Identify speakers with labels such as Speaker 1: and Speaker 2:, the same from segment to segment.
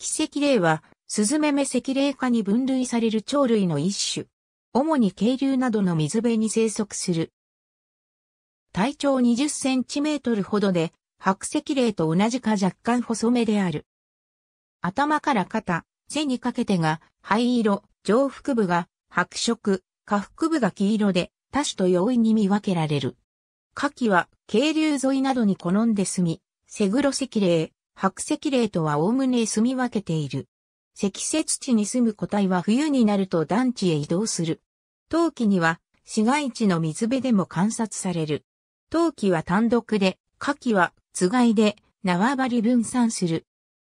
Speaker 1: 奇跡霊は、スズメメ赤霊科に分類される鳥類の一種。主に渓流などの水辺に生息する。体長20センチメートルほどで、白石霊と同じか若干細めである。頭から肩、背にかけてが灰色、上腹部が白色、下腹部が黄色で、多種と容易に見分けられる。夏季は、渓流沿いなどに好んで住み、セグロ石霊、白石霊とは概ね住み分けている。積雪地に住む個体は冬になると団地へ移動する。冬季には市街地の水辺でも観察される。冬季は単独で、夏季はつがいで縄張り分散する。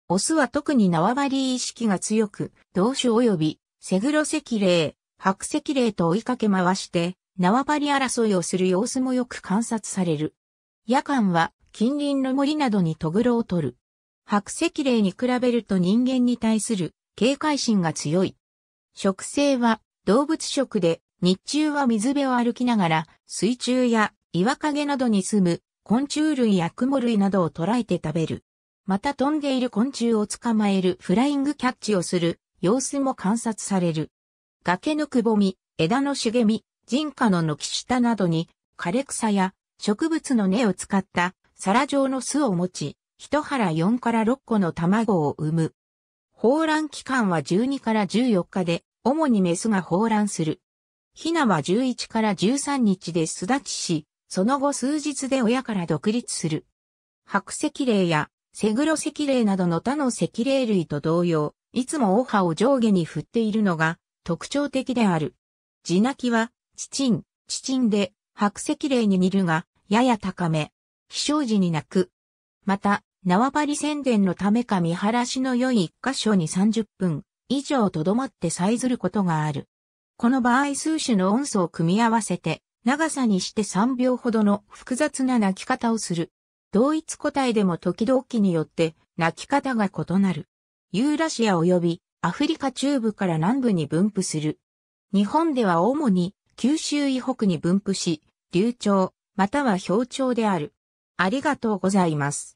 Speaker 1: オスは特に縄張り意識が強く、同種及び、セグロ石霊、白石霊と追いかけ回して、縄張り争いをする様子もよく観察される。夜間は近隣の森などにトグロを取る。白石霊に比べると人間に対する警戒心が強い。植生は動物食で日中は水辺を歩きながら水中や岩陰などに住む昆虫類やクモ類などを捕らえて食べる。また飛んでいる昆虫を捕まえるフライングキャッチをする様子も観察される。崖のくぼみ、枝の茂み、人家の軒下などに枯れ草や植物の根を使った皿状の巣を持ち、一腹4から6個の卵を産む。放卵期間は12から14日で、主にメスが放卵する。ヒナは11から13日で巣立ちし、その後数日で親から独立する。白石霊やセグロ石霊などの他の石霊類と同様、いつもオハを上下に振っているのが特徴的である。地鳴きは、チチン、チチンで白石霊に似るが、やや高め。飛翔時に鳴く。また、縄張り宣伝のためか見晴らしの良い一箇所に30分以上とどまってえずることがある。この場合数種の音素を組み合わせて、長さにして3秒ほどの複雑な鳴き方をする。同一個体でも時々によって鳴き方が異なる。ユーラシア及びアフリカ中部から南部に分布する。日本では主に九州以北に分布し、流暢、または表調である。ありがとうございます。